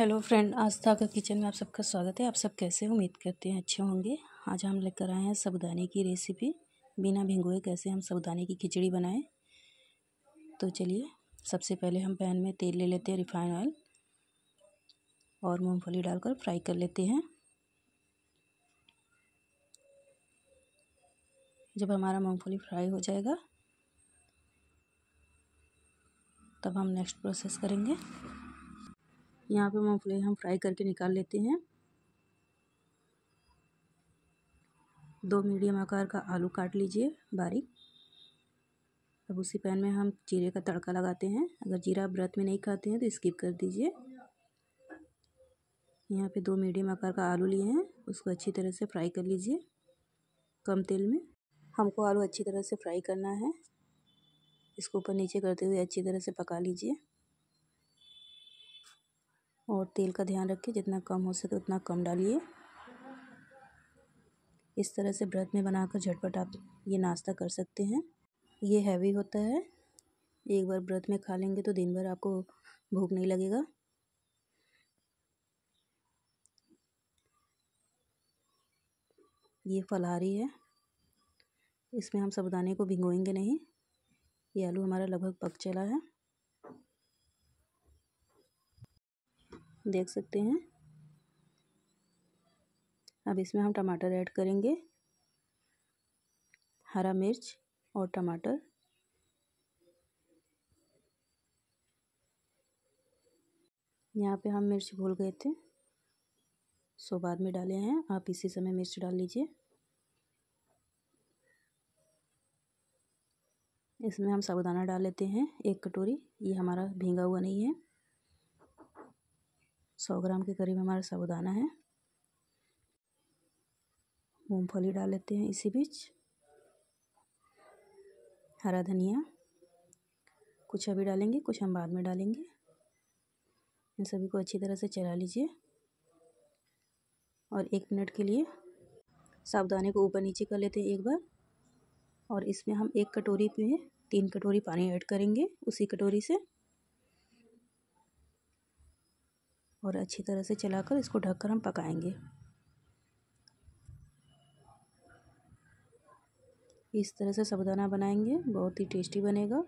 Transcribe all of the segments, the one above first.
hello friend आस्था का kitchen में आप सबका स्वागत है आप सब कैसे उम्मीद करते हैं अच्छे होंगे आज हम लेकर आए हैं सबदाने की रेसिपी बिना भिंगोए कैसे हम सबदाने की खिचड़ी बनाएं तो चलिए सबसे पहले हम पैन में तेल ले लेते हैं रिफाइन ऑयल और मूंगफली डालकर फ्राई कर लेते हैं जब हमारा मूँगफली फ्राई हो जाएगा तब हम नेक्स्ट प्रोसेस करेंगे यहाँ पे मूँगफली हम फ्राई करके निकाल लेते हैं दो मीडियम आकार का आलू काट लीजिए बारीक अब उसी पैन में हम जीरे का तड़का लगाते हैं अगर जीरा आप व्रत में नहीं खाते हैं तो स्किप कर दीजिए यहाँ पे दो मीडियम आकार का आलू लिए हैं उसको अच्छी तरह से फ्राई कर लीजिए कम तेल में हमको आलू अच्छी तरह से फ्राई करना है इसको ऊपर नीचे करते हुए अच्छी तरह से पका लीजिए और तेल का ध्यान रखिए जितना कम हो सके उतना कम डालिए इस तरह से व्रत में बनाकर झटपट आप ये नाश्ता कर सकते हैं ये हैवी होता है एक बार व्रत में खा लेंगे तो दिन भर आपको भूख नहीं लगेगा ये फलहारी है इसमें हम साबुदाने को भिगोएंगे नहीं ये आलू हमारा लगभग पक चला है देख सकते हैं अब इसमें हम टमाटर ऐड करेंगे हरा मिर्च और टमाटर यहाँ पे हम मिर्च भूल गए थे सो बाद में डाले हैं आप इसी समय मिर्च डाल लीजिए इसमें हम साबुदाना डाल लेते हैं एक कटोरी ये हमारा भींगा हुआ नहीं है सौ ग्राम के करीब हमारा साबुदाना है मूंगफली डाल लेते हैं इसी बीच हरा धनिया कुछ अभी डालेंगे कुछ हम बाद में डालेंगे इन सभी को अच्छी तरह से चला लीजिए और एक मिनट के लिए साबुदाने को ऊपर नीचे कर लेते हैं एक बार और इसमें हम एक कटोरी पे तीन कटोरी पानी ऐड करेंगे उसी कटोरी से और अच्छी तरह से चलाकर इसको ढककर हम पकाएंगे इस तरह से साबुदाना बनाएंगे बहुत ही टेस्टी बनेगा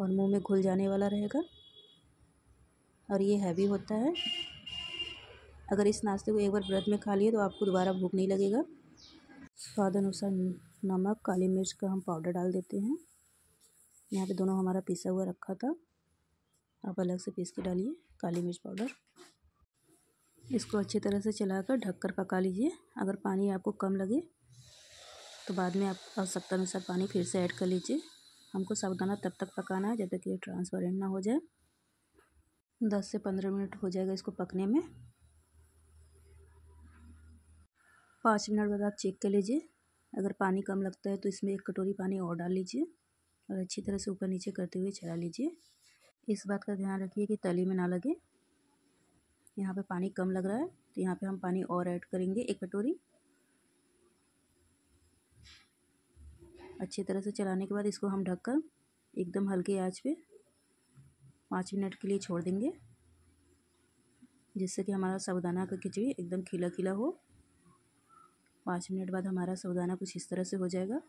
और मुंह में घुल जाने वाला रहेगा और ये हैवी होता है अगर इस नाश्ते को एक बार व्रत में खा लिए तो आपको दोबारा भूख नहीं लगेगा स्वाद अनुसार नमक काली मिर्च का हम पाउडर डाल देते हैं यहाँ पे दोनों हमारा पिसा हुआ रखा था आप अलग से पीस के डालिए काली मिर्च पाउडर इसको अच्छी तरह से चलाकर ढककर पका लीजिए अगर पानी आपको कम लगे तो बाद में आप आवश्यकता अनुसार पानी फिर से ऐड कर लीजिए हमको सावधाना तब तक पकाना है जब तक ये ट्रांसपेरेंट ना हो जाए दस से पंद्रह मिनट हो जाएगा इसको पकने में पाँच मिनट बाद आप चेक कर लीजिए अगर पानी कम लगता है तो इसमें एक कटोरी पानी और डाल लीजिए और अच्छी तरह से ऊपर नीचे करते हुए चला लीजिए इस बात का ध्यान रखिए कि तली में ना लगे यहाँ पे पानी कम लग रहा है तो यहाँ पे हम पानी और ऐड करेंगे एक कटोरी अच्छी तरह से चलाने के बाद इसको हम ढककर एकदम हल्के आँच पे पाँच मिनट के लिए छोड़ देंगे जिससे कि हमारा साबुदाना का खिचड़ी एकदम खिला खिला हो पाँच मिनट बाद हमारा साबुदाना कुछ इस तरह से हो जाएगा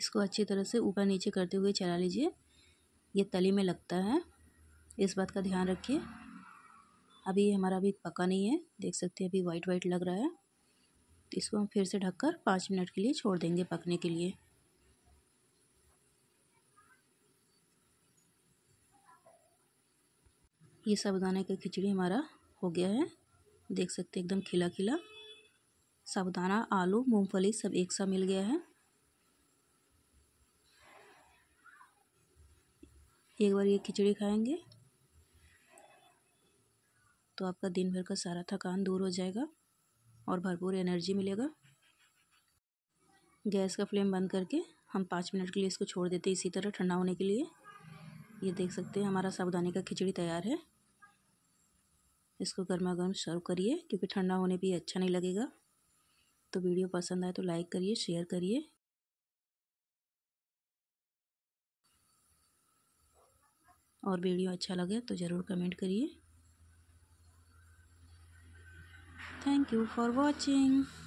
इसको अच्छी तरह से ऊपर नीचे करते हुए चला लीजिए ये तली में लगता है इस बात का ध्यान रखिए अभी हमारा अभी पका नहीं है देख सकते हैं अभी वाइट वाइट लग रहा है तो इसको हम फिर से ढककर पाँच मिनट के लिए छोड़ देंगे पकने के लिए ये साबुदाने का खिचड़ी हमारा हो गया है देख सकते हैं एकदम खिला खिला साबुदाना आलू मूंगफली सब एक साथ मिल गया है एक बार ये खिचड़ी खाएंगे तो आपका दिन भर का सारा थकान दूर हो जाएगा और भरपूर एनर्जी मिलेगा गैस का फ्लेम बंद करके हम पाँच मिनट के लिए इसको छोड़ देते हैं इसी तरह ठंडा होने के लिए ये देख सकते हैं हमारा साबुदानी का खिचड़ी तैयार है इसको गर्मा गर्म सर्व करिए क्योंकि ठंडा होने पर अच्छा नहीं लगेगा तो वीडियो पसंद आए तो लाइक करिए शेयर करिए और वीडियो अच्छा लगे तो ज़रूर कमेंट करिए थैंक यू फॉर वॉचिंग